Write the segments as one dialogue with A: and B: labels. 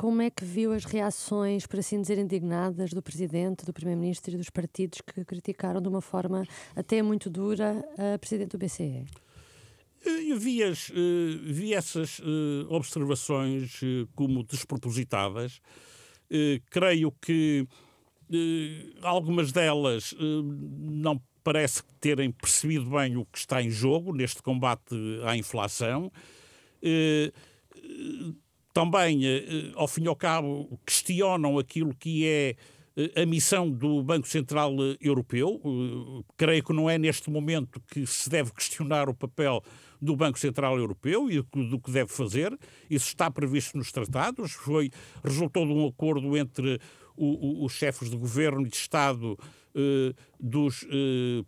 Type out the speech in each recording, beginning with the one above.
A: Como é que viu as reações, por assim dizer, indignadas do Presidente, do Primeiro-Ministro e dos partidos que criticaram de uma forma até muito dura a Presidente do BCE?
B: Eh, eu vi, as, eh, vi essas eh, observações como despropositadas. Creio que algumas delas não parece terem percebido bem o que está em jogo neste combate à inflação também, eh, eh, ao fim e ao cabo, questionam aquilo que é eh, a missão do Banco Central Europeu. Creio que não é neste momento que se deve questionar o papel do Banco Central Europeu e do que deve fazer. Isso está previsto nos tratados. Foi, resultou de um acordo entre o, o, os chefes de governo e de Estado dos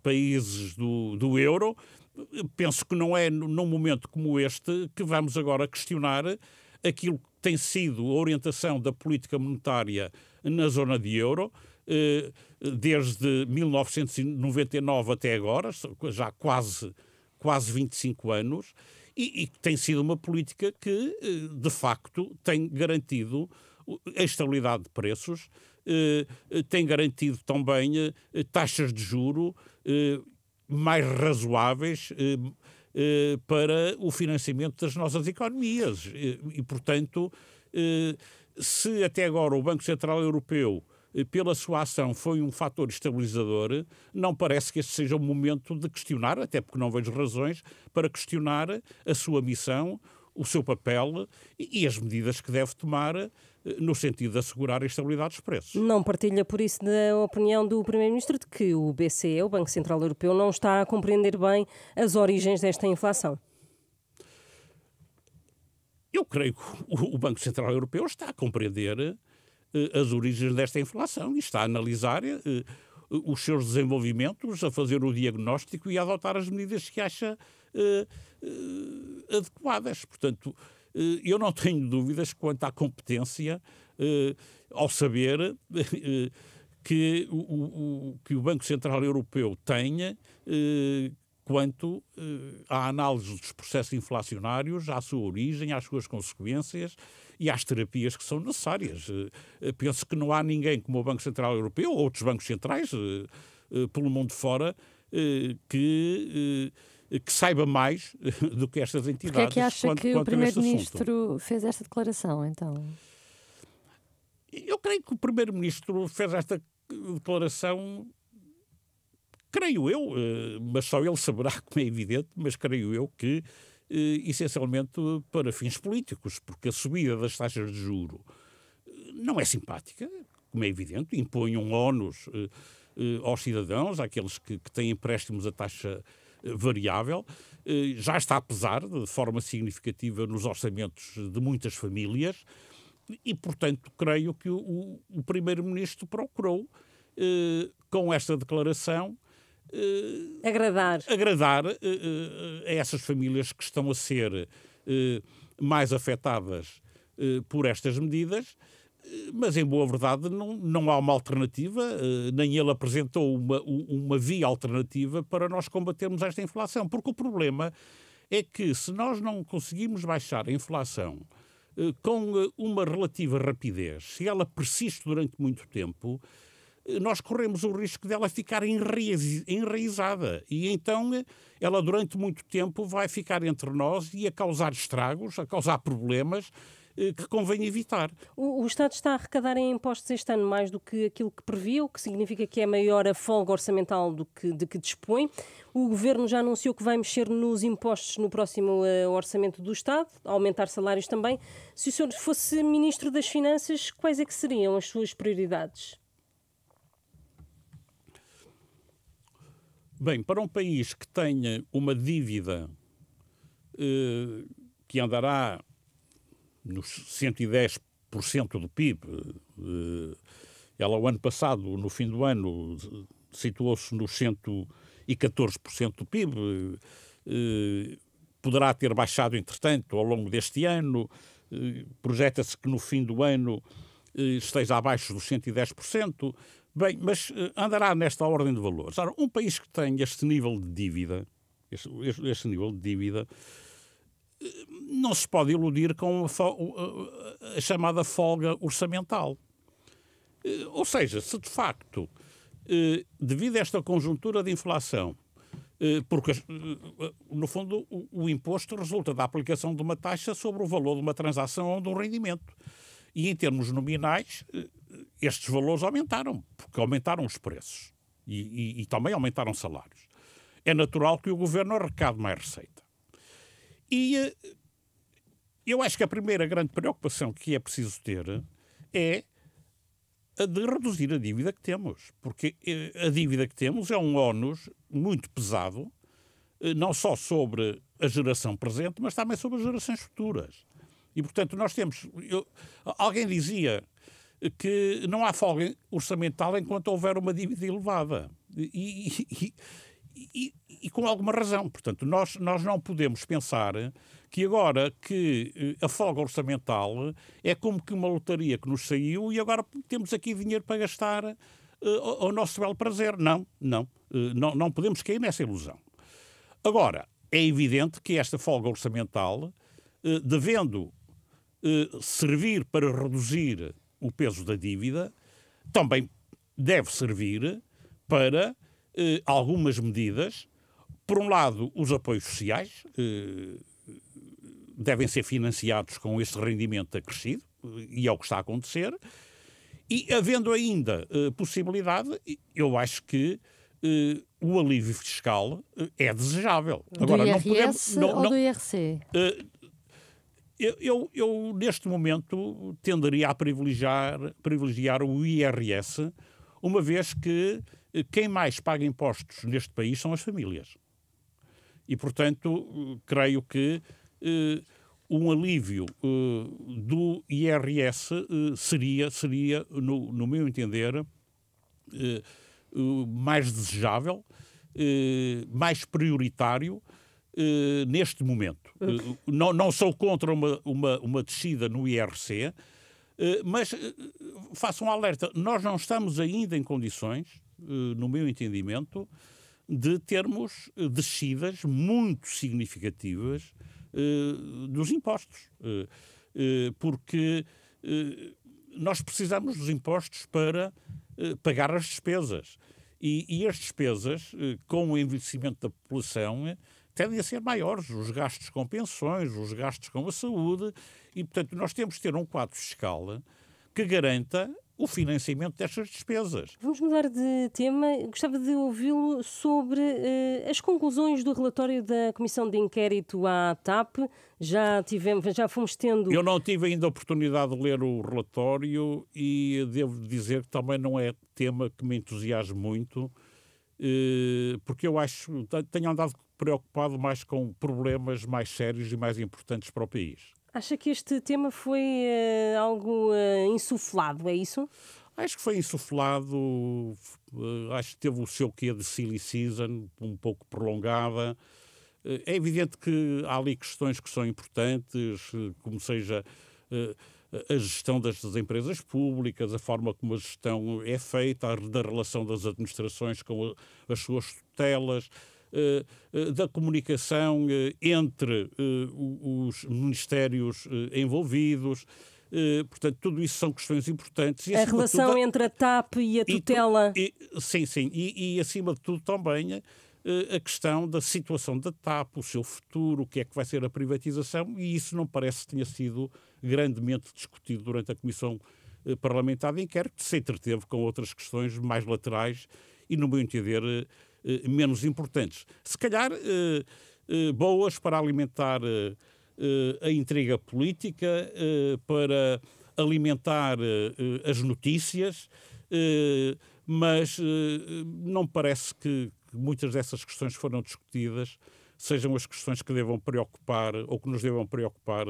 B: países do, do euro. Penso que não é num momento como este que vamos agora questionar aquilo que tem sido a orientação da política monetária na zona de euro, eh, desde 1999 até agora, já quase, quase 25 anos, e, e tem sido uma política que, eh, de facto, tem garantido a estabilidade de preços, eh, tem garantido também taxas de juro mais razoáveis, eh, para o financiamento das nossas economias. E, portanto, eh, se até agora o Banco Central Europeu, eh, pela sua ação, foi um fator estabilizador, não parece que este seja o momento de questionar, até porque não vejo razões para questionar a sua missão, o seu papel e, as medidas que deve tomar eh, no sentido de assegurar a estabilidade dos preços.
A: Não partilha, por isso, da opinião do Primeiro-Ministro de que o BCE, o Banco Central Europeu, não está a compreender bem as origens desta inflação?
B: Eu creio que o Banco Central Europeu está a compreender eh, as origens desta inflação e está a analisar eh, os seus desenvolvimentos, a fazer o diagnóstico e a adotar as medidas que acha eh, eh, adequadas. Portanto, eh, eu não tenho dúvidas quanto à competência ao saber que o, o, que o Banco Central Europeu tenha quanto eh, à análise dos processos inflacionários, à sua origem, às suas consequências e às terapias que são necessárias. Eh, eh, penso que não há ninguém como o Banco Central Europeu ou outros bancos centrais eh, pelo mundo fora que que saiba mais do que estas entidades. Porquê é que acha quanto, que quanto o Primeiro-Ministro
A: fez esta declaração, então?
B: Eu creio que o Primeiro-Ministro fez esta declaração, creio eu, mas só ele saberá, como é evidente, mas creio eu que eh, essencialmente para fins políticos, porque a subida das taxas de juro eh, não é simpática, como é evidente, impõe um ónus eh, aos cidadãos, àqueles que, que têm empréstimos a taxa variável, já está a pesar de forma significativa nos orçamentos de muitas famílias e, portanto, creio que o, o Primeiro-Ministro procurou, eh, com esta declaração, Uh, agradar. Agradar uh, uh, a essas famílias que estão a ser mais afetadas por estas medidas, mas em boa verdade não, não há uma alternativa, nem ele apresentou uma, uma via alternativa para nós combatermos esta inflação, porque o problema é que se nós não conseguimos baixar a inflação com uma relativa rapidez, se ela persiste durante muito tempo nós corremos o risco dela ficar enraizada. E então eh, ela, durante muito tempo, vai ficar entre nós e a causar estragos, a causar problemas eh, que convém evitar.
A: O, o, Estado está a arrecadar em impostos este ano mais do que aquilo que previu, o que significa que é maior a folga orçamental do que, de que dispõe. O Governo já anunciou que vai mexer nos impostos no próximo uh, orçamento do Estado, aumentar salários também. Se o senhor fosse Ministro das Finanças, quais é que seriam as suas prioridades?
B: Bem, para um país que tenha uma dívida eh, que andará nos 110% do PIB, eh, ela o ano passado, no fim do ano, situou-se nos 114% do PIB, eh, poderá ter baixado, entretanto, ao longo deste ano, eh, projeta-se que no fim do ano eh, esteja abaixo dos 110%, Bem, mas eh, andará nesta ordem de valores. Ora, um país que tem este nível de dívida, este, este, nível de dívida, eh, não se pode iludir com a, a chamada folga orçamental. Eh, ou seja, se de facto, devido a esta conjuntura de inflação, porque, no fundo, o imposto resulta da aplicação de uma taxa sobre o valor de uma transação ou de um rendimento. E, em termos nominais, estes valores aumentaram porque aumentaram os preços e, e, e também aumentaram salários, é natural que o governo arrecade mais receita. E eh, eu acho que a primeira grande preocupação que é preciso ter é a de reduzir a dívida que temos, porque eh, a dívida que temos é um ónus muito pesado, eh, não só sobre a geração presente, mas também sobre as gerações futuras. E, portanto, nós temos. Eu, alguém dizia que não há folga orçamental enquanto houver uma dívida elevada. E, e, e, e, com alguma razão. Portanto, nós, nós não podemos pensar que agora que eh, a folga orçamental é como que uma lotaria que nos saiu e agora temos aqui dinheiro para gastar uh, ao, nosso belo prazer. Não, não, uh, não. Não podemos cair nessa ilusão. Agora, é evidente que esta folga orçamental, uh, devendo servir para reduzir o peso da dívida, também deve servir para eh, algumas medidas. Por um lado, os apoios sociais eh, devem ser financiados com este rendimento acrescido, eh, e é o que está a acontecer. E havendo ainda eh, possibilidade, eu acho que Uh, o alívio fiscal uh, é desejável. Do Agora, IRS não podemos, não, ou não, do
A: IRC?
B: Uh, eu, eu, eu, neste momento, tenderia a privilegiar, privilegiar o IRS, uma vez que eh, quem mais paga impostos neste país são as famílias. E, portanto, eh, creio que eh, um alívio do IRS seria, seria no, no meu entender, mais desejável, mais prioritário neste momento. Eh, não, não sou contra uma, uma, uma descida no IRC, eh, mas eh, faço um alerta: nós não estamos ainda em condições, no meu entendimento, de termos descidas muito significativas dos impostos. Porque nós precisamos dos impostos para pagar as despesas. E, e as despesas, com o envelhecimento da população, tendem a ser maiores os gastos com pensões, os gastos com a saúde, e, portanto, nós temos de ter um quadro fiscal que garanta o financiamento destas despesas.
A: Vamos mudar de tema. Gostava de ouvi-lo sobre eh, as conclusões do relatório da Comissão de Inquérito à TAP. Já tivemos, já fomos tendo. Eu
B: não tive ainda a oportunidade de ler o relatório e devo dizer que também não é tema que me entusiasme muito, eh, porque eu acho, tenho andado preocupado mais com problemas mais sérios e mais importantes para o país.
A: Acha que este tema foi uh, algo uh, insuflado, é isso?
B: Acho que foi insuflado, uh, acho que teve o seu quê de silly season, um pouco prolongada. é evidente que há ali questões que são importantes, como seja a gestão das, empresas públicas, a forma como a gestão é feita, a, da relação das administrações com a, as suas tutelas eh, eh, da comunicação eh, entre os ministérios envolvidos. portanto, tudo isso são questões importantes. E, a relação tudo, entre a TAP e a tutela. E, sim, sim. E, acima de tudo, também a questão da situação da TAP, o seu futuro, o que é que vai ser a privatização, e isso não parece que tenha sido grandemente discutido durante a Comissão Parlamentar de Inquérito, se entreteve com outras questões mais laterais e, no meu entender, eh, menos importantes. Se calhar eh, eh, boas para alimentar a intriga política, para alimentar as notícias, mas não parece que muitas dessas questões foram discutidas sejam as questões que devam preocupar ou que nos devam preocupar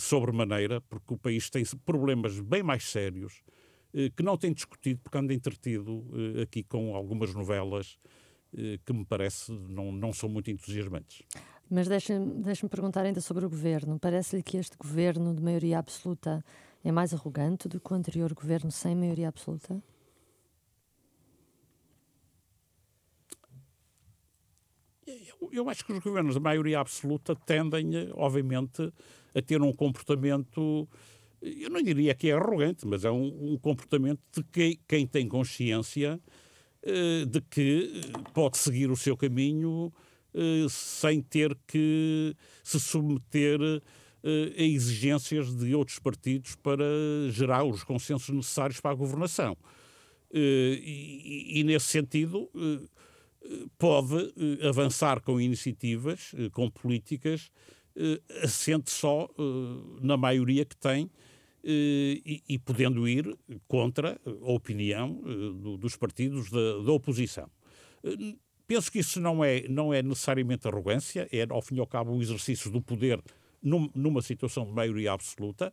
B: sobremaneira, porque o país tem problemas bem mais sérios eh, que não tem discutido, porque anda entretido eh, aqui com algumas novelas eh, que me parece não, não são muito entusiasmantes.
A: Mas deixe-me deixe perguntar ainda sobre o governo. Parece-lhe que este governo de maioria absoluta é mais arrogante do que o anterior governo sem maioria absoluta?
B: Eu, eu acho que os governos de maioria absoluta tendem, obviamente, a ter um comportamento eu não diria que é arrogante, mas é um, um comportamento de que, quem tem consciência eh, de que eh, pode seguir o seu caminho eh, sem ter que se submeter a exigências de outros partidos para gerar os consensos necessários para a governação. E, e, nesse sentido, pode avançar com iniciativas, com políticas assente só na maioria que tem eh, e, e, podendo ir contra a opinião eh, do, dos partidos da, da oposição. Eh, penso que isso não é, não é necessariamente arrogância, é, ao fim e ao cabo, um exercício do poder num, numa situação de maioria absoluta.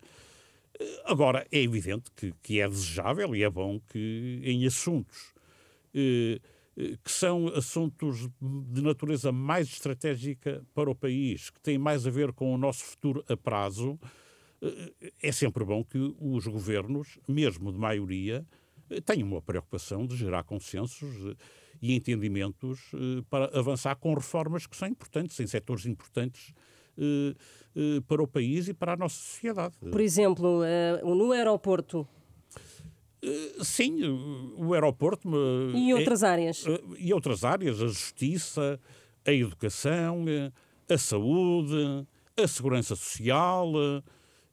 B: Agora, é evidente que, que é desejável e é bom que, em assuntos eh, que são assuntos de natureza mais estratégica para o país, que têm mais a ver com o nosso futuro a prazo, é sempre bom que os governos, mesmo de maioria, eh, tenham uma preocupação de gerar consensos eh, e entendimentos eh, para avançar com reformas que são importantes, em setores importantes para o país e para a nossa sociedade. Por
A: exemplo, no aeroporto.
B: Sim, o aeroporto. E é, outras é, áreas. E outras áreas, a justiça, a educação, a saúde, a segurança social,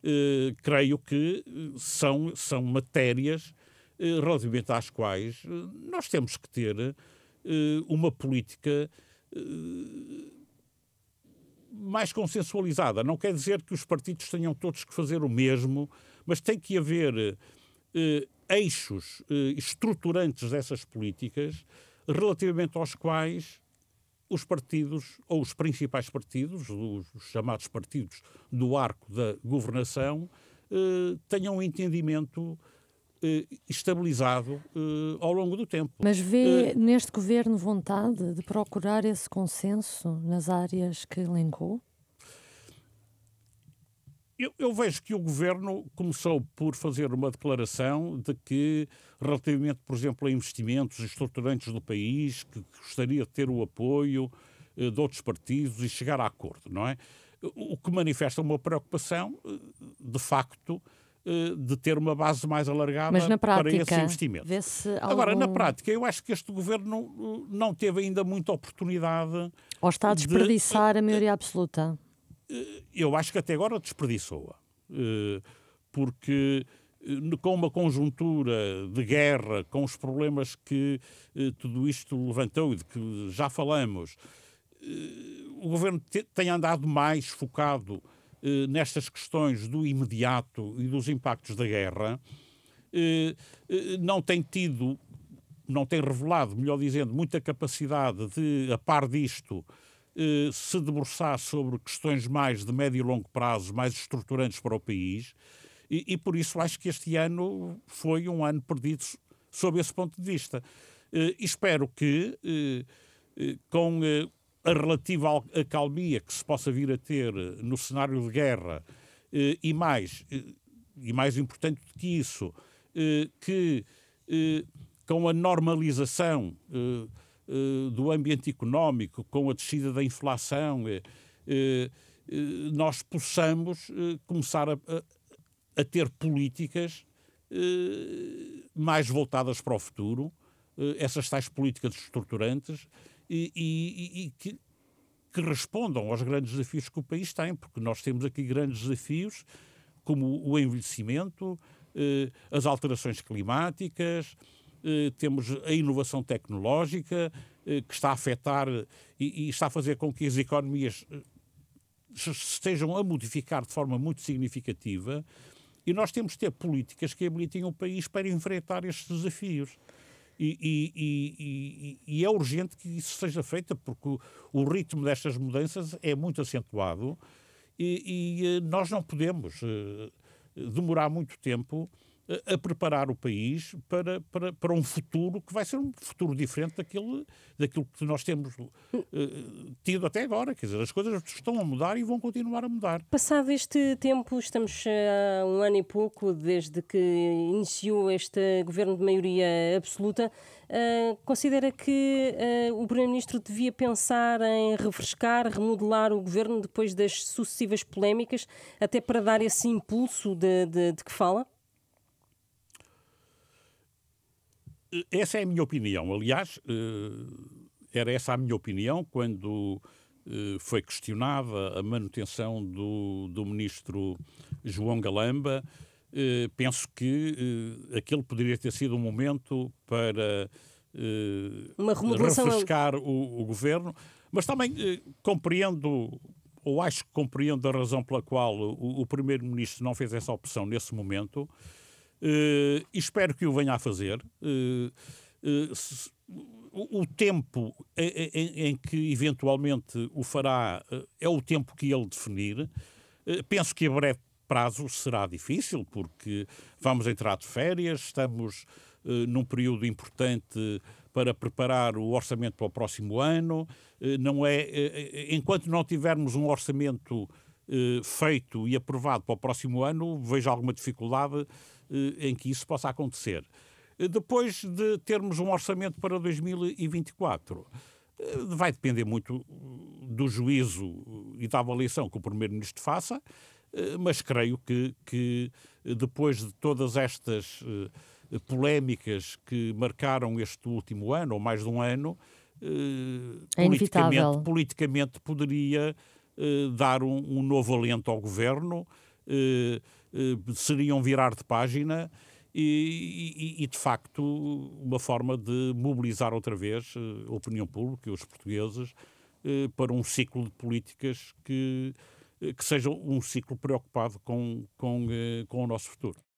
B: eh, creio que eh, são, são matérias eh, relativamente às quais eh, nós temos que ter eh, uma política mais consensualizada. Não quer dizer que os partidos tenham todos que fazer o mesmo, mas tem que haver eixos estruturantes dessas políticas relativamente aos quais os partidos, ou os principais partidos, os chamados partidos do arco da governação, eh, tenham um entendimento eh, estabilizado eh, ao longo do tempo. Mas vê eh, neste
A: governo vontade de procurar esse consenso nas áreas que elencou?
B: eu, eu, vejo que o governo começou por fazer uma declaração de que, relativamente, por exemplo, a investimentos estruturantes do país, que gostaria de ter o apoio eh, de outros partidos e chegar a acordo, não é? O que manifesta uma preocupação, eh, de facto, eh, de ter uma base mais alargada prática, para esse investimento. Algum... Agora, na prática, eu acho que este governo eh, não teve ainda muita oportunidade. Ou está a desperdiçar de... a maioria absoluta. Eh, eu acho que até agora desperdiçou-a. Eh, porque eh, com uma conjuntura de guerra, com os problemas que tudo isto levantou e de que já falamos, o governo tem andado mais focado nestas questões do imediato e dos impactos da guerra, não tem tido, não tem revelado, melhor dizendo, muita capacidade de, a par disto, eh, se debruçar sobre questões mais de médio e longo prazo, mais estruturantes para o país, e, e, por isso acho que este ano foi um ano perdido sob esse ponto de vista. Eh, espero que, eh, com a relativa acalmia que se possa vir a ter no cenário de guerra, e mais, e mais importante do que isso, que com a normalização eh, do ambiente económico, com a descida da inflação, eh, eh, nós possamos começar a, a ter políticas mais voltadas para o futuro, essas tais políticas estruturantes e, e, e que, que, respondam aos grandes desafios que o país tem, porque nós temos aqui grandes desafios como o envelhecimento, as alterações climáticas, eh, temos a inovação tecnológica eh, que está a afetar eh, e, está a fazer com que as economias estejam a modificar de forma muito significativa e nós temos de ter políticas que habilitem o país para enfrentar estes desafios. E, e, e, e, é urgente que isso seja feito, porque o, ritmo destas mudanças é muito acentuado e, nós não podemos demorar muito tempo a preparar o país para, para, para um futuro que vai ser um futuro diferente daquele, daquilo que nós temos uh, tido até agora. Quer dizer, as coisas estão a mudar e vão continuar a mudar.
A: Passado este tempo, estamos há eh, um ano e pouco desde que iniciou este governo de maioria absoluta, uh, considera que uh, o Primeiro-Ministro devia pensar em refrescar, remodelar o governo depois das sucessivas polémicas, até para dar esse impulso de, de, de que fala?
B: essa é a minha opinião. Aliás, eh, era essa a minha opinião quando eh, foi questionada a manutenção do, do ministro João Galamba. Eh, penso que aquele poderia ter sido um momento para uma remodelação refrescar o, o governo, mas também compreendo ou acho que compreendo a razão pela qual o, o primeiro-ministro não fez essa opção nesse momento. Eh, espero que o venha a fazer. Eh, eh, o tempo em, que eventualmente o fará é o tempo que ele definir. Penso que a breve prazo será difícil, porque vamos entrar de férias, estamos num período importante para preparar o orçamento para o próximo ano. Não é, enquanto não tivermos um orçamento eh, feito e aprovado para o próximo ano, vejo alguma dificuldade eh, em que isso possa acontecer. Eh, depois de termos um orçamento para 2024, vai depender muito do juízo e da avaliação que o Primeiro-Ministro faça, mas creio que, que depois de todas estas polémicas que marcaram este último ano, ou mais de um ano, é politicamente, politicamente poderia eh, dar um, um, novo alento ao governo, eh, eh, seriam virar de página e, e, e, de facto, uma forma de mobilizar outra vez eh, a opinião pública e os portugueses para um ciclo de políticas que, que seja um ciclo preocupado com, com, com o nosso futuro.